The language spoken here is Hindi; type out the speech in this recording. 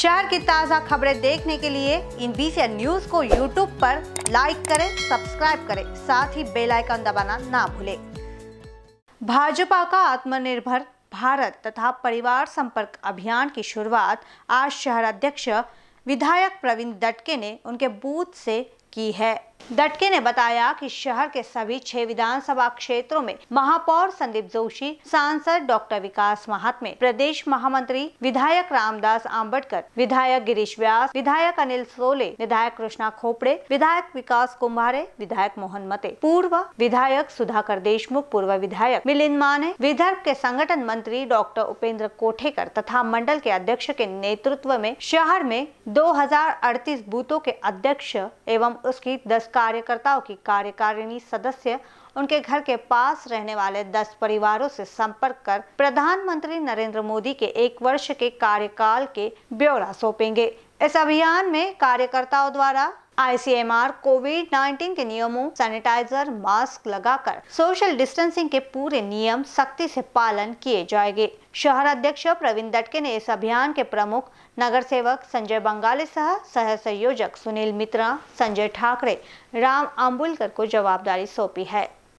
शहर की ताज़ा खबरें देखने के लिए इन बीसी न्यूज को यूट्यूब पर लाइक करें सब्सक्राइब करें साथ ही बेल आइकन दबाना ना भूलें भाजपा का आत्मनिर्भर भारत तथा परिवार संपर्क अभियान की शुरुआत आज शहर अध्यक्ष विधायक प्रवीण दटके ने उनके बूथ से की है दटके ने बताया कि शहर के सभी छह विधानसभा क्षेत्रों में महापौर संदीप जोशी सांसद डॉक्टर विकास महात्मे प्रदेश महामंत्री विधायक रामदास आम्बेडकर विधायक गिरीश व्यास विधायक अनिल सोले विधायक कृष्णा खोपड़े विधायक विकास कुम्भारे विधायक मोहन मते पूर्व विधायक सुधाकर देशमुख पूर्व विधायक मिलिंद माने विदर्भ के संगठन मंत्री डॉक्टर उपेंद्र कोठेकर तथा मंडल के अध्यक्ष के नेतृत्व में शहर में दो बूथों के अध्यक्ष एवं उसकी दस कार्यकर्ताओं की कार्यकारिणी सदस्य उनके घर के पास रहने वाले दस परिवारों से संपर्क कर प्रधानमंत्री नरेंद्र मोदी के एक वर्ष के कार्यकाल के ब्यौरा सौंपेंगे इस अभियान में कार्यकर्ताओं द्वारा आईसीएमआर कोविड 19 के नियमों सैनिटाइजर मास्क लगाकर सोशल डिस्टेंसिंग के पूरे नियम सख्ती से पालन किए जाएंगे शहर अध्यक्ष प्रवीण दटके ने इस अभियान के प्रमुख नगर सेवक संजय बंगाले सह सह संयोजक सुनील मित्रा संजय ठाकरे राम आम्बुलकर को जवाबदारी सौंपी है